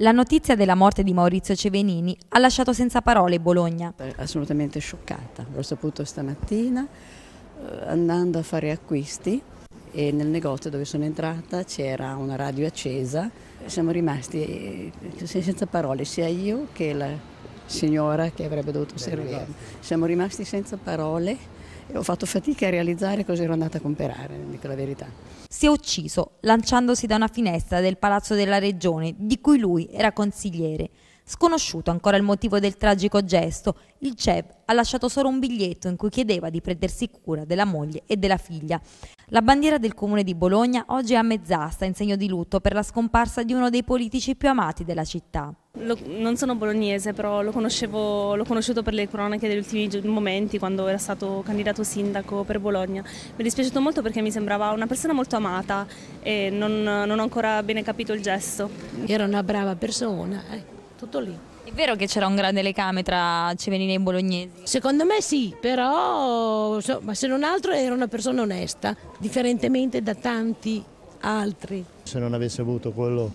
La notizia della morte di Maurizio Cevenini ha lasciato senza parole Bologna. Eh, assolutamente scioccata, l'ho saputo stamattina eh, andando a fare acquisti e nel negozio dove sono entrata c'era una radio accesa. Siamo rimasti eh, senza parole, sia io che la signora che avrebbe dovuto servire. Siamo rimasti senza parole ho fatto fatica a realizzare cosa ero andata a comprare, dico la verità. Si è ucciso lanciandosi da una finestra del Palazzo della Regione, di cui lui era consigliere. Sconosciuto ancora il motivo del tragico gesto, il CEV ha lasciato solo un biglietto in cui chiedeva di prendersi cura della moglie e della figlia. La bandiera del comune di Bologna oggi è a mezz'asta in segno di lutto per la scomparsa di uno dei politici più amati della città. Lo, non sono bolognese, però l'ho conosciuto per le cronache degli ultimi momenti quando era stato candidato sindaco per Bologna. Mi è dispiaciuto molto perché mi sembrava una persona molto amata e non, non ho ancora bene capito il gesto. Era una brava persona, eh, tutto lì. È vero che c'era un grande legame tra Cevenini e Bolognesi? Secondo me sì, però insomma, se non altro era una persona onesta, differentemente da tanti altri. Se non avesse avuto quello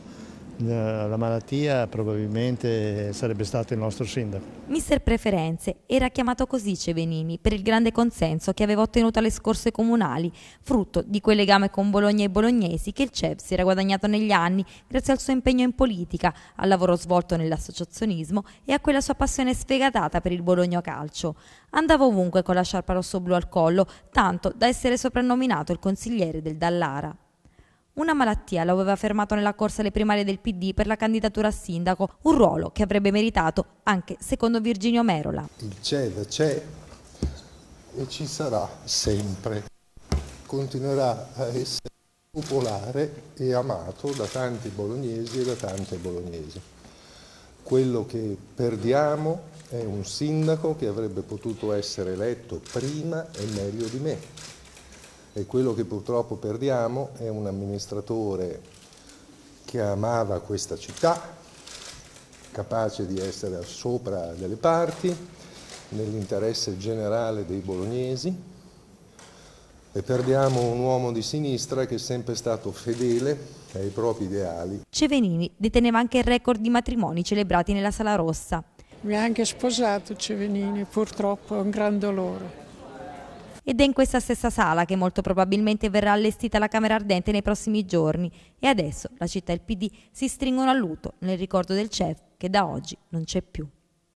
eh, la malattia probabilmente sarebbe stato il nostro sindaco. Mister Preferenze era chiamato così Cevenini per il grande consenso che aveva ottenuto alle scorse comunali, frutto di quel legame con Bologna e bolognesi che il CEP si era guadagnato negli anni grazie al suo impegno in politica, al lavoro svolto nell'associazionismo e a quella sua passione sfegatata per il Bologna calcio. Andava ovunque con la sciarpa rosso-blu al collo, tanto da essere soprannominato il consigliere del Dallara. Una malattia lo aveva fermato nella corsa alle primarie del PD per la candidatura a sindaco, un ruolo che avrebbe meritato anche secondo Virginio Merola. Il CED c'è e ci sarà sempre. Continuerà a essere popolare e amato da tanti bolognesi e da tante bolognesi. Quello che perdiamo è un sindaco che avrebbe potuto essere eletto prima e meglio di me e quello che purtroppo perdiamo è un amministratore che amava questa città, capace di essere al sopra delle parti, nell'interesse generale dei bolognesi, e perdiamo un uomo di sinistra che è sempre stato fedele ai propri ideali. Cevenini deteneva anche il record di matrimoni celebrati nella Sala Rossa. Mi ha anche sposato Cevenini, purtroppo è un gran dolore ed è in questa stessa sala che molto probabilmente verrà allestita la Camera Ardente nei prossimi giorni e adesso la città e il PD si stringono a luto nel ricordo del CEF che da oggi non c'è più.